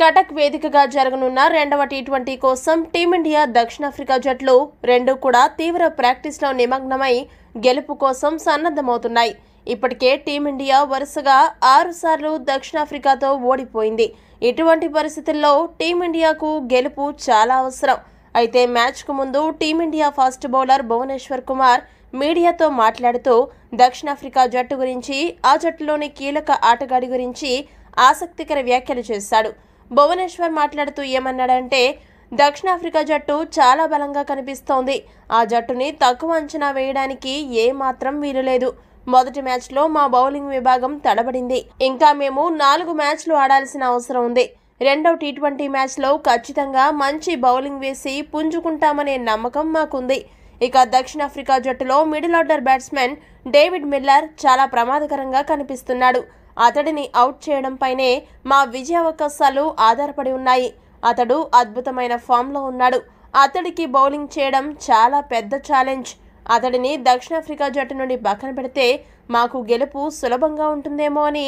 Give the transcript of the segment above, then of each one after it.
కటక్ వేదికగా జరగనున్న రెండవ టీ ట్వంటీ కోసం టీమిండియా దక్షిణాఫ్రికా జట్లు రెండు కూడా తీవ్ర ప్రాక్టీస్లో నిమగ్నమై గెలుపు కోసం సన్నద్ధమవుతున్నాయి ఇప్పటికే టీమిండియా వరుసగా ఆరుసార్లు దక్షిణాఫ్రికాతో ఓడిపోయింది ఇటువంటి పరిస్థితుల్లో టీమిండియాకు గెలుపు చాలా అవసరం అయితే మ్యాచ్కు ముందు team India fast bowler Bhuvneshwar Kumar మీడియాతో మాట్లాడుతూ దక్షిణాఫ్రికా జట్టు గురించి ఆ జట్టులోని కీలక ఆటగాడి గురించి ఆసక్తికర వ్యాఖ్యలు చేశాడు భువనేశ్వర్ మాట్లాడుతూ ఏమన్నాడంటే దక్షిణాఫ్రికా జట్టు చాలా బలంగా కనిపిస్తోంది ఆ జట్టుని తక్కువ అంచనా వేయడానికి ఏమాత్రం వీలులేదు మొదటి మ్యాచ్లో మా బౌలింగ్ విభాగం తడబడింది ఇంకా మేము నాలుగు మ్యాచ్లు ఆడాల్సిన అవసరం ఉంది రెండవ టీ ట్వంటీ మ్యాచ్లో ఖచ్చితంగా మంచి బౌలింగ్ వేసి పుంజుకుంటామనే నమ్మకం మాకుంది ఇక దక్షిణాఫ్రికా జట్టులో middle order batsmen David Miller చాలా ప్రమాదకరంగా కనిపిస్తున్నాడు అతడిని అవుట్ చేయడంపైనే మా విజయ అవకాశాలు ఆధారపడి ఉన్నాయి అతడు అద్భుతమైన ఫామ్లో ఉన్నాడు అతడికి బౌలింగ్ చేయడం చాలా పెద్ద ఛాలెంజ్ అతడిని దక్షిణాఫ్రికా జట్టు నుండి పక్కన పెడితే మాకు గెలుపు సులభంగా ఉంటుందేమో అని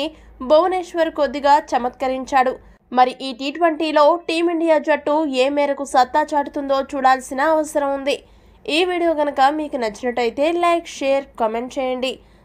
భువనేశ్వర్ కొద్దిగా చమత్కరించాడు మరి ఈ టీ ట్వంటీలో టీమిండియా జట్టు ఏ మేరకు సత్తా చాటుతుందో చూడాల్సిన అవసరం ఉంది ఈ వీడియో కనుక మీకు నచ్చినట్టయితే లైక్ షేర్ కామెంట్ చేయండి